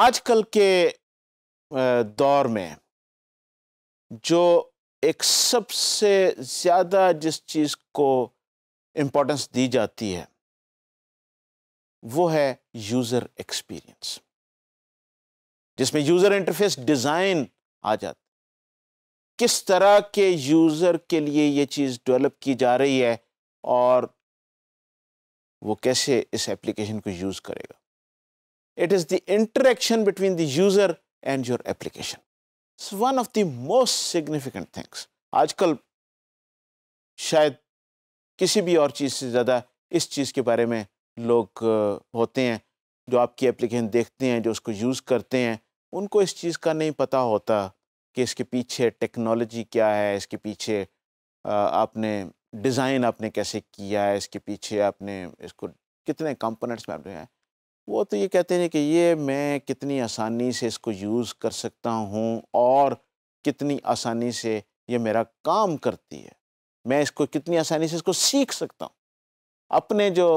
आजकल के दौर में जो एक सबसे ज़्यादा जिस चीज़ को इम्पोर्टेंस दी जाती है वो है यूज़र एक्सपीरियंस जिसमें यूज़र इंटरफेस डिज़ाइन आ जाता किस तरह के यूज़र के लिए ये चीज़ डेवलप की जा रही है और वो कैसे इस एप्लीकेशन को यूज़ करेगा It is the interaction between the user and your application. It's one of the most significant things. आजकल शायद किसी भी और चीज़ से ज़्यादा इस चीज़ के बारे में लोग होते हैं जो आपकी एप्लीकेशन देखते हैं जो उसको यूज़ करते हैं उनको इस चीज़ का नहीं पता होता कि इसके पीछे टेक्नोलॉजी क्या है इसके पीछे आपने डिज़ाइन आपने कैसे किया है इसके पीछे आपने इसको कितने कंपोनेंट्स में आपने है वो तो ये कहते हैं कि ये मैं कितनी आसानी से इसको यूज़ कर सकता हूँ और कितनी आसानी से ये मेरा काम करती है मैं इसको कितनी आसानी से इसको सीख सकता हूँ अपने जो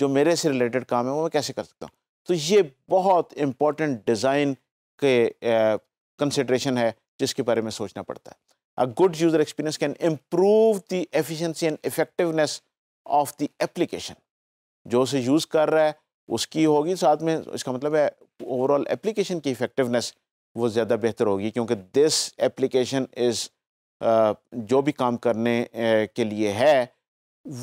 जो मेरे से रिलेटेड काम है वो मैं कैसे कर सकता हूँ तो ये बहुत इम्पॉर्टेंट डिज़ाइन के कंसिड्रेशन है जिसके बारे में सोचना पड़ता है a good user experience can improve the efficiency and effectiveness of the application जो उसे यूज़ कर रहा है उसकी होगी साथ में इसका मतलब है ओवरऑल एप्लीकेशन की इफेक्टिवनेस वो ज़्यादा बेहतर होगी क्योंकि दिस एप्लीकेशन इज़ जो भी काम करने के लिए है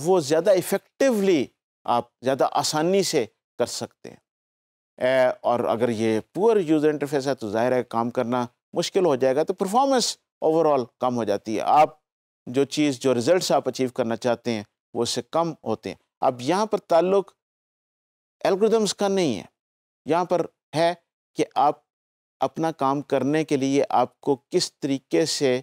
वो ज़्यादा इफ़ेक्टिवली आप ज़्यादा आसानी से कर सकते हैं और अगर ये पुअर यूज़र इंटरफेस है तो ज़ाहिर है काम करना मुश्किल हो जाएगा तो परफॉर्मेंस ओवरऑल कम हो जाती है आप जो चीज़ जो रिज़ल्ट आप अचीव करना चाहते हैं वो उससे कम होते हैं अब यहाँ पर ताल्लुक़ एल्गोरिदम्स का नहीं है यहाँ पर है कि आप अपना काम करने के लिए आपको किस तरीके से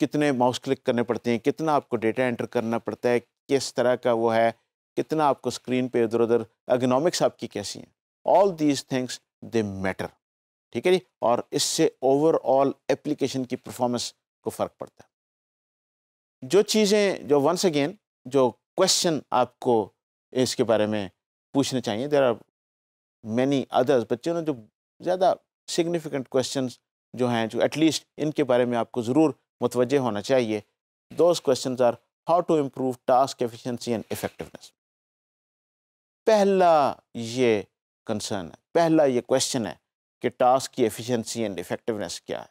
कितने माउस क्लिक करने पड़ते हैं कितना आपको डेटा एंटर करना पड़ता है किस तरह का वो है कितना आपको स्क्रीन पे इधर उधर इकोनॉमिक्स आपकी कैसी हैं all these things they matter ठीक है जी और इससे ओवरऑल एप्लीकेशन की परफॉर्मेंस को फ़र्क पड़ता है जो चीज़ें जो वंस अगेन जो क्वेश्चन आपको इसके बारे में पूछने चाहिए देर आर मैनी अदर्स बच्चों ने जो ज़्यादा सिग्निफिकेंट क्वेश्चन जो हैं जो एटलीस्ट इनके बारे में आपको ज़रूर मुतवजह होना चाहिए those questions are how to improve task efficiency and effectiveness पहला ये कंसर्न है पहला ये क्वेश्चन है कि टास्क की एफिशिएंसी एंड इफेक्टिवनेस क्या है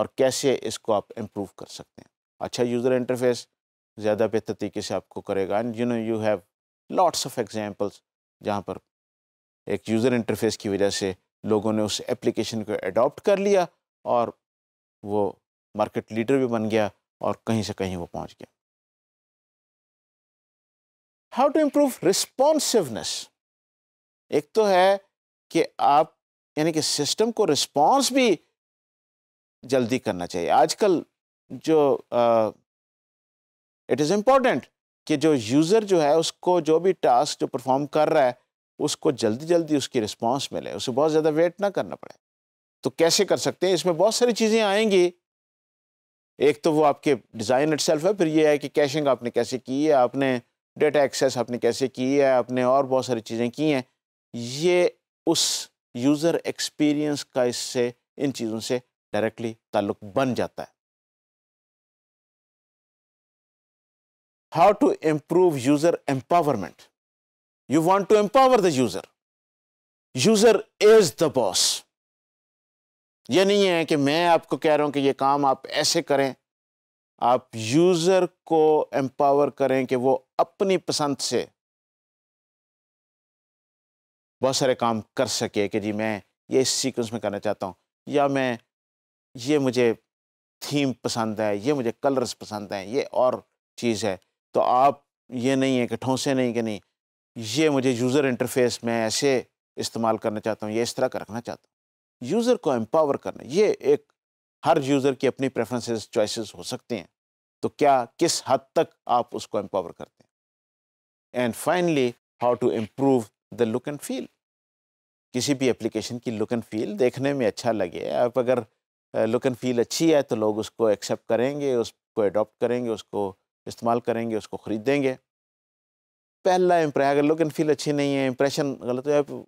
और कैसे इसको आप इम्प्रूव कर सकते हैं अच्छा यूज़र इंटरफेस ज़्यादा बेहतर तरीके से आपको करेगा and you know you have lots of examples जहाँ पर एक यूज़र इंटरफेस की वजह से लोगों ने उस एप्लीकेशन को अडॉप्ट कर लिया और वो मार्केट लीडर भी बन गया और कहीं से कहीं वो पहुंच गया हाउ टू इम्प्रूव रिस्पॉन्सिवनेस एक तो है कि आप यानी कि सिस्टम को रिस्पॉन्स भी जल्दी करना चाहिए आजकल जो इट इज़ इम्पॉर्टेंट कि जो यूज़र जो है उसको जो भी टास्क जो परफॉर्म कर रहा है उसको जल्दी जल्दी उसकी रिस्पांस मिले उसे बहुत ज़्यादा वेट ना करना पड़े तो कैसे कर सकते हैं इसमें बहुत सारी चीज़ें आएंगी एक तो वो आपके डिज़ाइन इट है फिर ये है कि कैशिंग आपने कैसे की है आपने डेटा एक्सेस आपने कैसे की है आपने और बहुत सारी चीज़ें की हैं ये उस यूज़र एक्सपीरियंस का इससे इन चीज़ों से डायरेक्टली ताल्लुक बन जाता है how to improve user empowerment. You want to empower the user. User is the boss. ये नहीं है कि मैं आपको कह रहा हूँ कि ये काम आप ऐसे करें आप यूज़र को एम्पावर करें कि वो अपनी पसंद से बहुत सारे काम कर सके कि जी मैं ये इस सीक्वेंस में करना चाहता हूँ या मैं ये मुझे थीम पसंद है ये मुझे कलर्स पसंद हैं ये और चीज़ है तो आप ये नहीं है कि ठोंसे नहीं कि नहीं ये मुझे यूज़र इंटरफेस में ऐसे इस्तेमाल करना चाहता हूँ ये इस तरह का रखना चाहता हूँ यूज़र को एम्पावर करना ये एक हर यूज़र की अपनी प्रेफरेंसेस चॉइसेस हो सकती हैं तो क्या किस हद तक आप उसको एम्पावर करते हैं and finally how to improve the look and feel किसी भी एप्लीकेशन की लुक एंड फील देखने में अच्छा लगे आप अगर लुक एंड फील अच्छी है तो लोग उसको एक्सेप्ट करेंगे उसको एडॉप्ट करेंगे उसको इस्तेमाल करेंगे उसको ख़रीदेंगे पहला इम्प्रे अगर लुक एंड फील अच्छी नहीं है इम्प्रेशन गलत है तो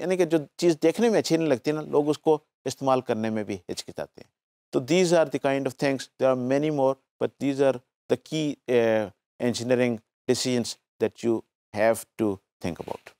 यानी कि जो चीज़ देखने में अच्छी नहीं लगती ना लोग उसको इस्तेमाल करने में भी हिचकिचाते हैं तो these are the kind of things there are many more but these are the key engineering decisions that you have to think about